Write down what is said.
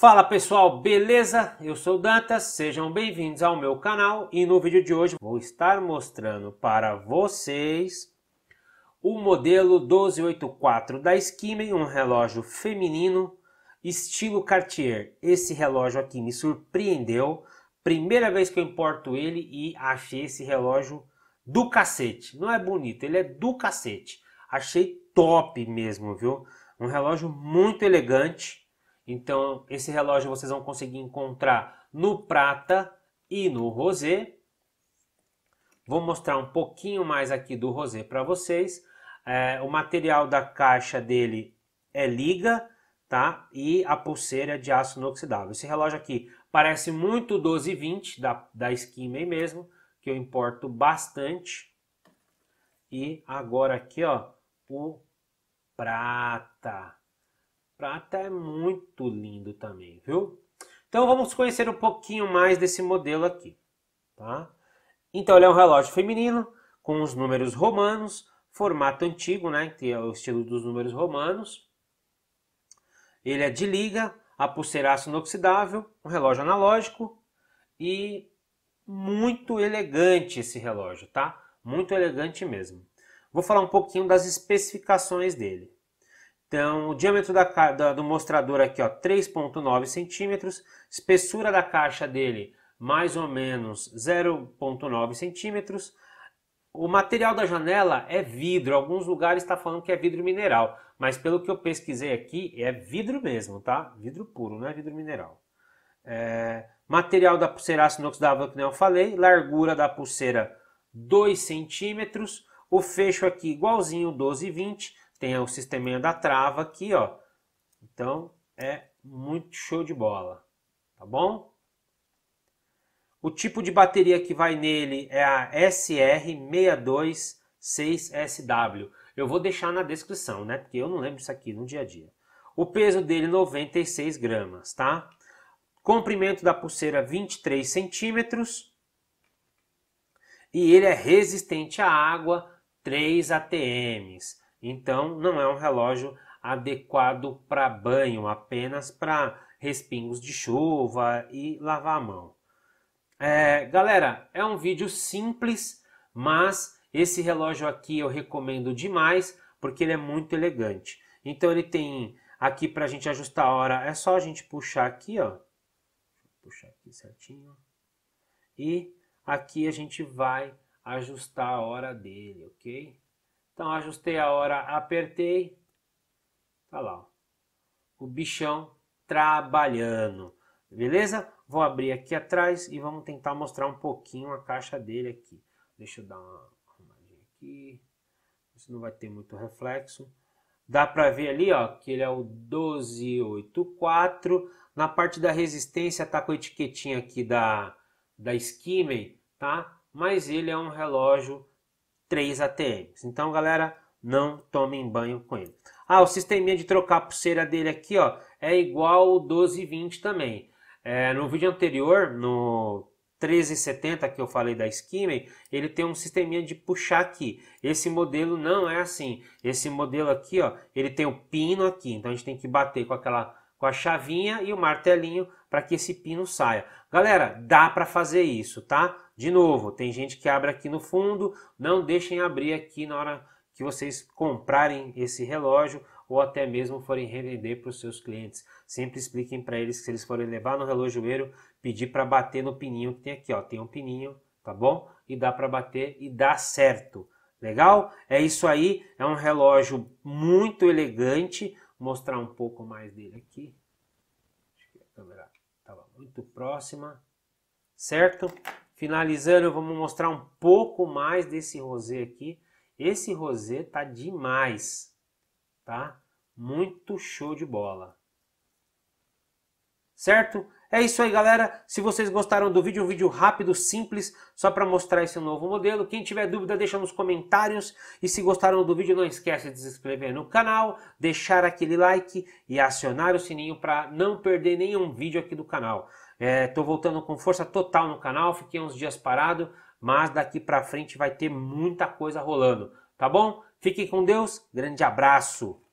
Fala pessoal, beleza? Eu sou o Dantas, sejam bem-vindos ao meu canal e no vídeo de hoje vou estar mostrando para vocês o modelo 1284 da Skimming, um relógio feminino estilo Cartier. Esse relógio aqui me surpreendeu, primeira vez que eu importo ele e achei esse relógio do cacete. Não é bonito, ele é do cacete. Achei top mesmo, viu? Um relógio muito elegante então, esse relógio vocês vão conseguir encontrar no prata e no rosé. Vou mostrar um pouquinho mais aqui do rosé para vocês. É, o material da caixa dele é liga, tá? E a pulseira de aço inoxidável. Esse relógio aqui parece muito 1220 da, da aí mesmo, que eu importo bastante. E agora aqui, ó, o prata prata é muito lindo também, viu? Então vamos conhecer um pouquinho mais desse modelo aqui, tá? Então ele é um relógio feminino com os números romanos, formato antigo, né, que é o estilo dos números romanos. Ele é de liga, a pulseira é inoxidável, um relógio analógico e muito elegante esse relógio, tá? Muito elegante mesmo. Vou falar um pouquinho das especificações dele. Então, o diâmetro da, da, do mostrador aqui, ó, 3.9 centímetros. Espessura da caixa dele, mais ou menos 0.9 centímetros. O material da janela é vidro. Alguns lugares está falando que é vidro mineral, mas pelo que eu pesquisei aqui, é vidro mesmo, tá? Vidro puro, não é vidro mineral. É... Material da pulseira aço inoxidável, que nem eu falei. Largura da pulseira 2 centímetros. O fecho aqui igualzinho, 1220. Tem o sisteminha da trava aqui, ó. Então é muito show de bola, tá bom? O tipo de bateria que vai nele é a SR626SW. Eu vou deixar na descrição, né? Porque eu não lembro isso aqui no dia a dia. O peso dele 96 gramas, tá? Comprimento da pulseira 23 centímetros. E ele é resistente à água 3 ATMs. Então, não é um relógio adequado para banho, apenas para respingos de chuva e lavar a mão. É, galera, é um vídeo simples, mas esse relógio aqui eu recomendo demais porque ele é muito elegante. Então ele tem aqui para a gente ajustar a hora, é só a gente puxar aqui, ó. puxar aqui certinho. E aqui a gente vai ajustar a hora dele, ok? Então ajustei a hora, apertei. Tá lá, ó. o bichão trabalhando. Beleza? Vou abrir aqui atrás e vamos tentar mostrar um pouquinho a caixa dele aqui. Deixa eu dar uma arrumadinha aqui. Isso não vai ter muito reflexo. Dá para ver ali, ó, que ele é o 1284. Na parte da resistência tá com a etiquetinha aqui da da Skimming, tá? Mas ele é um relógio 3 ATMs. Então, galera, não tomem banho com ele. Ah, o sisteminha de trocar a pulseira dele aqui, ó, é igual ao 1220 também. É, no vídeo anterior, no 1370 que eu falei da Skimmer, ele tem um sisteminha de puxar aqui. Esse modelo não é assim. Esse modelo aqui, ó, ele tem o um pino aqui. Então a gente tem que bater com aquela com a chavinha e o martelinho para que esse pino saia. Galera, dá para fazer isso, tá? De novo, tem gente que abre aqui no fundo, não deixem abrir aqui na hora que vocês comprarem esse relógio ou até mesmo forem revender para os seus clientes. Sempre expliquem para eles que se eles forem levar no relojoeiro, pedir para bater no pininho que tem aqui, ó, tem um pininho, tá bom? E dá para bater e dá certo. Legal? É isso aí, é um relógio muito elegante, mostrar um pouco mais dele aqui. Acho que a câmera estava muito próxima. Certo? Finalizando, vamos mostrar um pouco mais desse rosé aqui. Esse rosé tá demais, tá? Muito show de bola. Certo? É isso aí, galera. Se vocês gostaram do vídeo, um vídeo rápido, simples, só para mostrar esse novo modelo. Quem tiver dúvida, deixa nos comentários. E se gostaram do vídeo, não esquece de se inscrever no canal, deixar aquele like e acionar o sininho para não perder nenhum vídeo aqui do canal. Estou é, voltando com força total no canal, fiquei uns dias parado, mas daqui para frente vai ter muita coisa rolando, tá bom? Fiquem com Deus, grande abraço!